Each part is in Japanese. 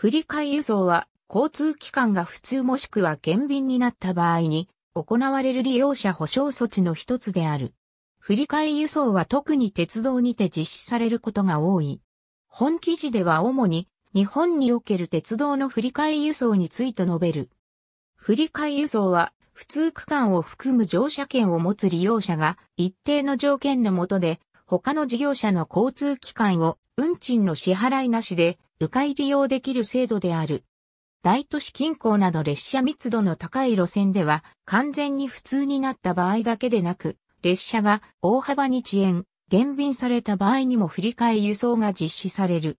振替輸送は交通機関が普通もしくは減便になった場合に行われる利用者保障措置の一つである。振替輸送は特に鉄道にて実施されることが多い。本記事では主に日本における鉄道の振替輸送について述べる。振替輸送は普通区間を含む乗車券を持つ利用者が一定の条件の下で他の事業者の交通機関を運賃の支払いなしで迂回利用できる制度である。大都市近郊など列車密度の高い路線では完全に普通になった場合だけでなく、列車が大幅に遅延、減便された場合にも振り替え輸送が実施される。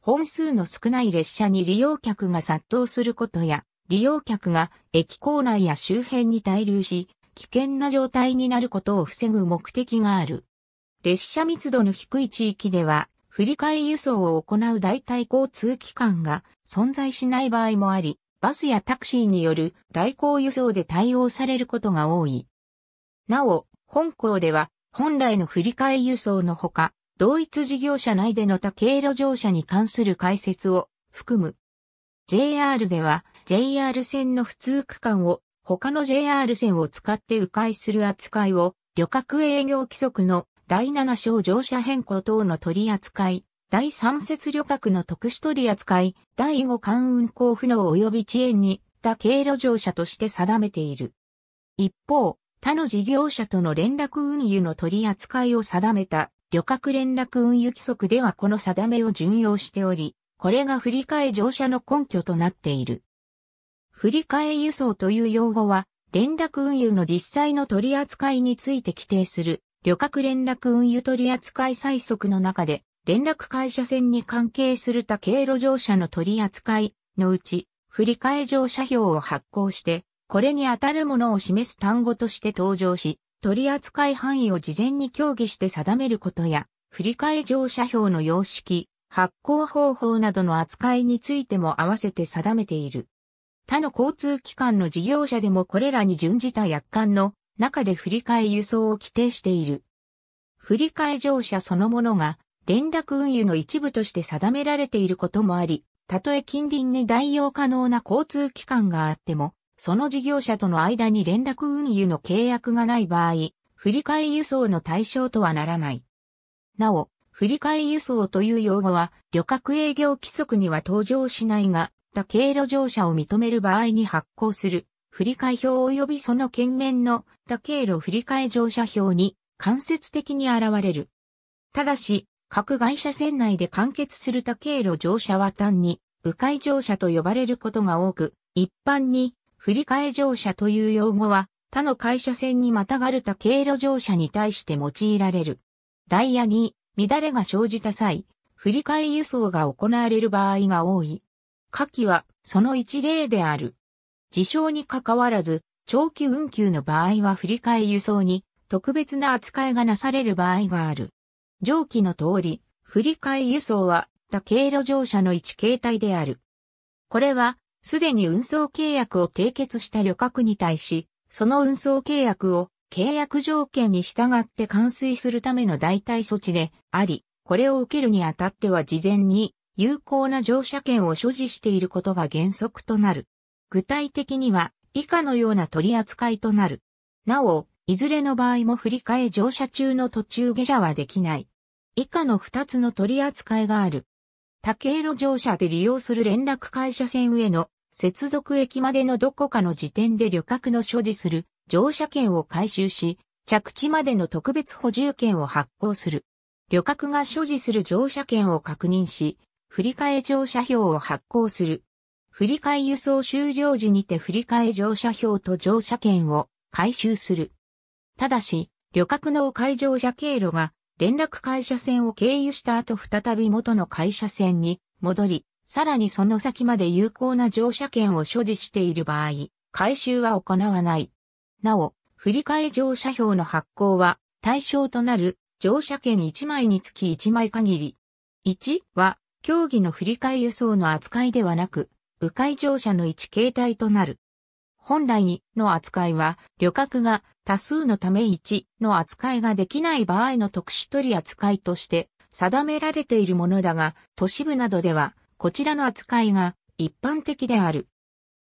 本数の少ない列車に利用客が殺到することや、利用客が駅構内や周辺に滞留し、危険な状態になることを防ぐ目的がある。列車密度の低い地域では振り替え輸送を行う代替交通機関が存在しない場合もあり、バスやタクシーによる代行輸送で対応されることが多い。なお、本校では本来の振り替え輸送のほか、同一事業者内での他経路乗車に関する解説を含む。JR では JR 線の普通区間を他の JR 線を使って迂回する扱いを旅客営業規則の第7章乗車変更等の取り扱い、第3節旅客の特殊取り扱い、第5間運行不能及び遅延に、他経路乗車として定めている。一方、他の事業者との連絡運輸の取り扱いを定めた旅客連絡運輸規則ではこの定めを順用しており、これが振り替え乗車の根拠となっている。振り替え輸送という用語は、連絡運輸の実際の取り扱いについて規定する旅客連絡運輸取扱最速の中で、連絡会社線に関係する他経路乗車の取扱いのうち、振り替え乗車表を発行して、これに当たるものを示す単語として登場し、取扱い範囲を事前に協議して定めることや、振り替え乗車表の様式、発行方法などの扱いについても合わせて定めている。他の交通機関の事業者でもこれらに準じた約款の中で振り替え輸送を規定している。振り替え乗車そのものが連絡運輸の一部として定められていることもあり、たとえ近隣に代用可能な交通機関があっても、その事業者との間に連絡運輸の契約がない場合、振り替え輸送の対象とはならない。なお、振り替え輸送という用語は、旅客営業規則には登場しないが、他経路乗車を認める場合に発行する振替表及びその県面の多経路振替乗車表に間接的に現れる。ただし、各外車線内で完結する多経路乗車は単に、迂回乗車と呼ばれることが多く、一般に、振替乗車という用語は、他の会社線にまたがる多経路乗車に対して用いられる。ダイヤに乱れが生じた際、振替輸送が行われる場合が多い。下記はその一例である。事象に関わらず、長期運休の場合は振り替え輸送に特別な扱いがなされる場合がある。上記の通り、振り替え輸送は他経路乗車の一形態である。これは、すでに運送契約を締結した旅客に対し、その運送契約を契約条件に従って完遂するための代替措置であり、これを受けるにあたっては事前に有効な乗車券を所持していることが原則となる。具体的には以下のような取り扱いとなる。なお、いずれの場合も振り替え乗車中の途中下車はできない。以下の2つの取り扱いがある。多経路乗車で利用する連絡会社線への接続駅までのどこかの時点で旅客の所持する乗車券を回収し、着地までの特別補充券を発行する。旅客が所持する乗車券を確認し、振り替え乗車票を発行する。振り替え輸送終了時にて振り替え乗車票と乗車券を回収する。ただし、旅客の会乗車経路が連絡会社線を経由した後再び元の会社線に戻り、さらにその先まで有効な乗車券を所持している場合、回収は行わない。なお、振り替え乗車票の発行は対象となる乗車券1枚につき1枚限り。1は、競技の振り替え輸送の扱いではなく、迂回乗車の一形態となる。本来にの扱いは、旅客が多数のため1の扱いができない場合の特殊取り扱いとして定められているものだが、都市部などでは、こちらの扱いが一般的である。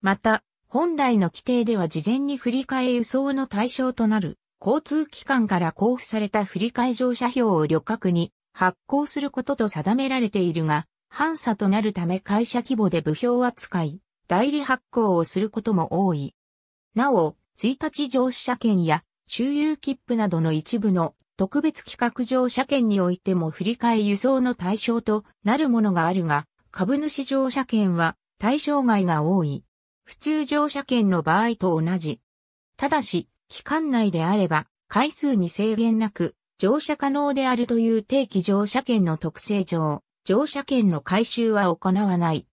また、本来の規定では事前に振り替え輸送の対象となる、交通機関から交付された振り替え乗車票を旅客に発行することと定められているが、反差となるため会社規模で部表扱い、代理発行をすることも多い。なお、1日乗車券や周遊切符などの一部の特別企画乗車券においても振り替え輸送の対象となるものがあるが、株主乗車券は対象外が多い。普通乗車券の場合と同じ。ただし、期間内であれば、回数に制限なく、乗車可能であるという定期乗車券の特性上、乗車券の回収は行わない。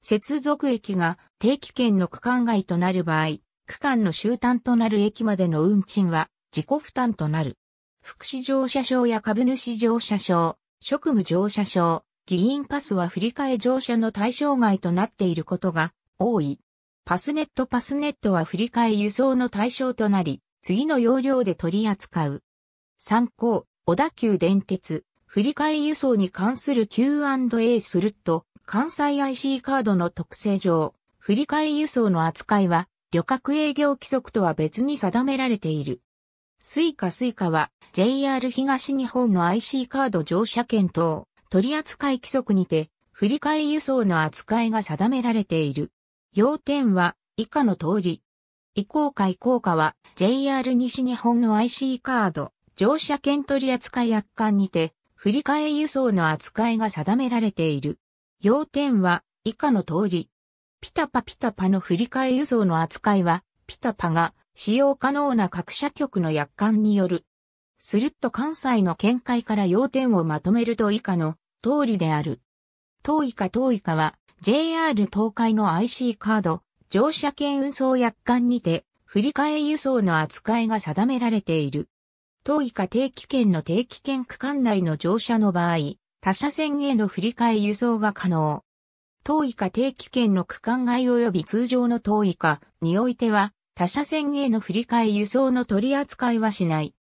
接続駅が定期券の区間外となる場合、区間の終端となる駅までの運賃は自己負担となる。福祉乗車証や株主乗車証、職務乗車証、議員パスは振り替え乗車の対象外となっていることが多い。パスネットパスネットは振り替え輸送の対象となり、次の要領で取り扱う。参考、小田急電鉄、振り替え輸送に関する Q&A すると、関西 IC カードの特性上、振り替え輸送の扱いは、旅客営業規則とは別に定められている。スイカスイカは JR 東日本の IC カード乗車券等取扱規則にて振り替え輸送の扱いが定められている。要点は以下の通り。移行会効果は JR 西日本の IC カード乗車券取扱約款にて振り替え輸送の扱いが定められている。要点は以下の通り。ピタパピタパの振り替え輸送の扱いは、ピタパが使用可能な各社局の約款による。するっと関西の見解から要点をまとめると以下の通りである。当以下当以下は JR 東海の IC カード、乗車券運送約款にて、振り替え輸送の扱いが定められている。遠以下定期券の定期券区間内の乗車の場合、他車線への振り替え輸送が可能。遠以下定期券の区間外及び通常の遠以下においては、他車線への振り替え輸送の取り扱いはしない。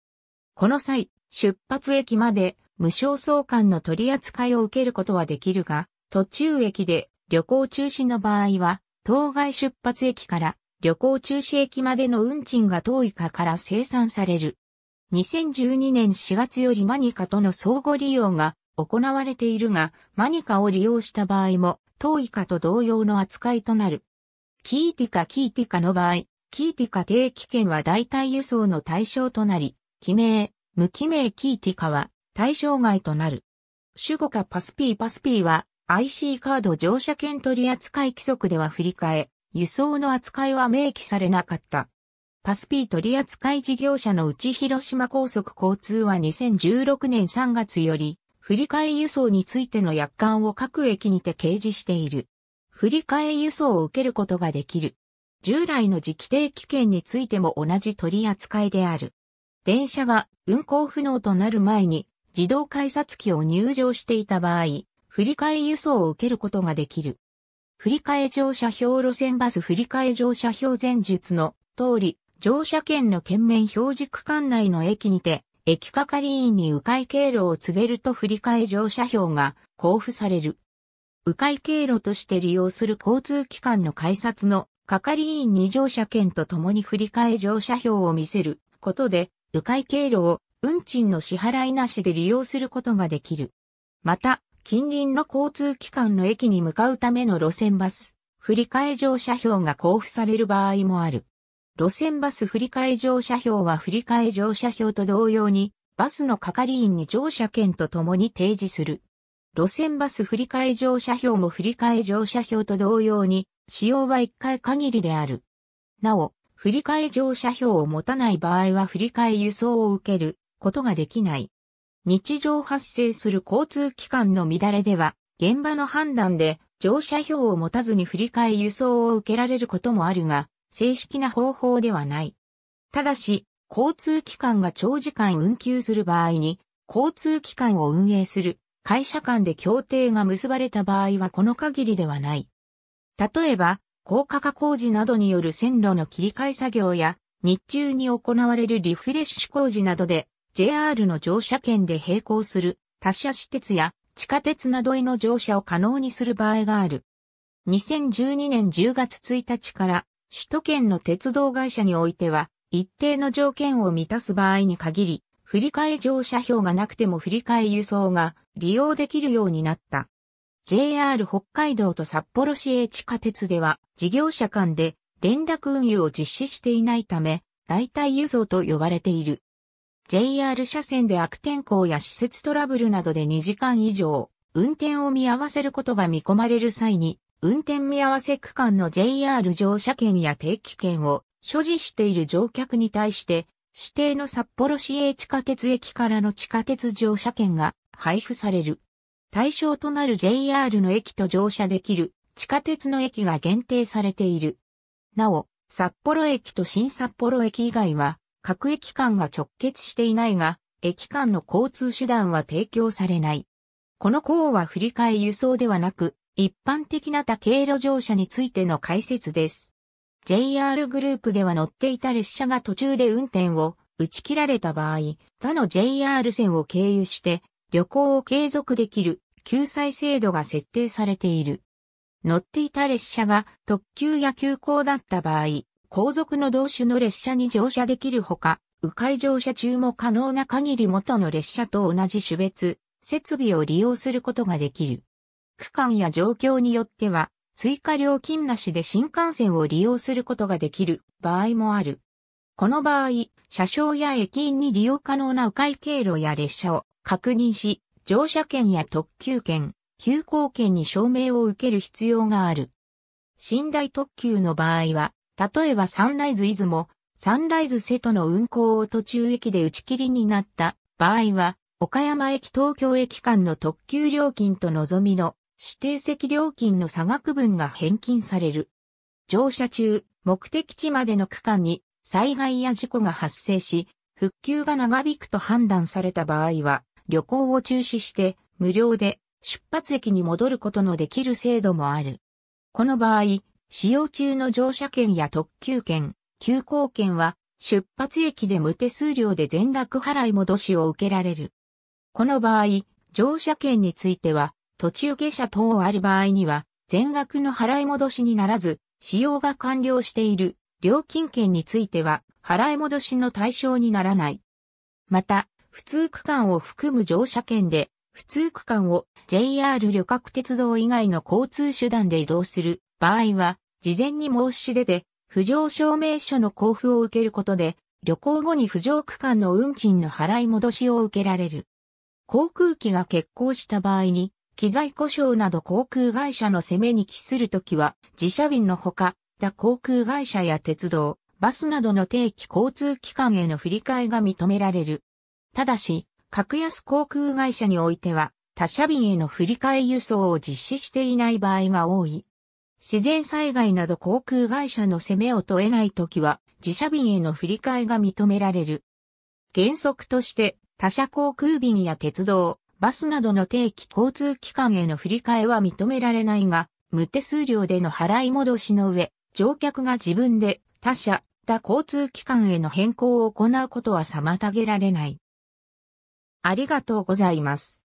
この際、出発駅まで無償送還の取り扱いを受けることはできるが、途中駅で旅行中止の場合は、当該出発駅から旅行中止駅までの運賃が当以下から生産される。2012年4月よりマニカとの相互利用が行われているが、マニカを利用した場合も、当イカと同様の扱いとなる。キーティカキーティカの場合、キーティカ定期券は代替輸送の対象となり、記名、無記名キーティカは対象外となる。主語かパスピーパスピーは IC カード乗車券取扱規則では振り替え、輸送の扱いは明記されなかった。パス P 取扱事業者のうち広島高速交通は2016年3月より、振り替え輸送についての約款を各駅にて掲示している。振り替え輸送を受けることができる。従来の時期定期券についても同じ取り扱いである。電車が運行不能となる前に自動改札機を入場していた場合、振り替え輸送を受けることができる。振り替え乗車表路線バス振り替え乗車表前述の通り、乗車券の券面表示区間内の駅にて、駅係員に迂回経路を告げると振り替え乗車票が交付される。迂回経路として利用する交通機関の改札の係員に乗車券と共に振り替え乗車票を見せることで、迂回経路を運賃の支払いなしで利用することができる。また、近隣の交通機関の駅に向かうための路線バス、振り替え乗車票が交付される場合もある。路線バス振替乗車票は振替乗車票と同様に、バスの係員に乗車券と共に提示する。路線バス振替乗車票も振替乗車票と同様に、使用は1回限りである。なお、振替乗車票を持たない場合は振替輸送を受けることができない。日常発生する交通機関の乱れでは、現場の判断で乗車票を持たずに振替輸送を受けられることもあるが、正式な方法ではない。ただし、交通機関が長時間運休する場合に、交通機関を運営する会社間で協定が結ばれた場合はこの限りではない。例えば、高架化工事などによる線路の切り替え作業や、日中に行われるリフレッシュ工事などで、JR の乗車券で並行する他社私鉄や地下鉄などへの乗車を可能にする場合がある。2012年10月1日から首都圏の鉄道会社においては、一定の条件を満たす場合に限り、振り替え乗車票がなくても振り替え輸送が利用できるようになった。JR 北海道と札幌市営地下鉄では、事業者間で連絡運輸を実施していないため、代替輸送と呼ばれている。JR 車線で悪天候や施設トラブルなどで2時間以上、運転を見合わせることが見込まれる際に、運転見合わせ区間の JR 乗車券や定期券を所持している乗客に対して、指定の札幌市営地下鉄駅からの地下鉄乗車券が配布される。対象となる JR の駅と乗車できる地下鉄の駅が限定されている。なお、札幌駅と新札幌駅以外は、各駅間が直結していないが、駅間の交通手段は提供されない。この項は振り替え輸送ではなく、一般的な多経路乗車についての解説です。JR グループでは乗っていた列車が途中で運転を打ち切られた場合、他の JR 線を経由して旅行を継続できる救済制度が設定されている。乗っていた列車が特急や急行だった場合、後続の同種の列車に乗車できるほか、迂回乗車中も可能な限り元の列車と同じ種別、設備を利用することができる。区間や状況によっては、追加料金なしで新幹線を利用することができる場合もある。この場合、車掌や駅員に利用可能な迂回経路や列車を確認し、乗車券や特急券、急行券に証明を受ける必要がある。寝台特急の場合は、例えばサンライズ出雲、サンライズ瀬戸の運行を途中駅で打ち切りになった場合は、岡山駅東京駅間の特急料金と望みの指定席料金の差額分が返金される。乗車中、目的地までの区間に災害や事故が発生し、復旧が長引くと判断された場合は、旅行を中止して無料で出発駅に戻ることのできる制度もある。この場合、使用中の乗車券や特急券、急行券は出発駅で無手数料で全額払い戻しを受けられる。この場合、乗車券については途中下車等ある場合には、全額の払い戻しにならず、使用が完了している料金券については、払い戻しの対象にならない。また、普通区間を含む乗車券で、普通区間を JR 旅客鉄道以外の交通手段で移動する場合は、事前に申し出て、浮上証明書の交付を受けることで、旅行後に浮上区間の運賃の払い戻しを受けられる。航空機が欠航した場合に、機材故障など航空会社の攻めに帰するときは、自社便のほか、他航空会社や鉄道、バスなどの定期交通機関への振り替えが認められる。ただし、格安航空会社においては、他社便への振り替え輸送を実施していない場合が多い。自然災害など航空会社の攻めを問えないときは、自社便への振り替えが認められる。原則として、他社航空便や鉄道、バスなどの定期交通機関への振り替えは認められないが、無手数料での払い戻しの上、乗客が自分で他社、他交通機関への変更を行うことは妨げられない。ありがとうございます。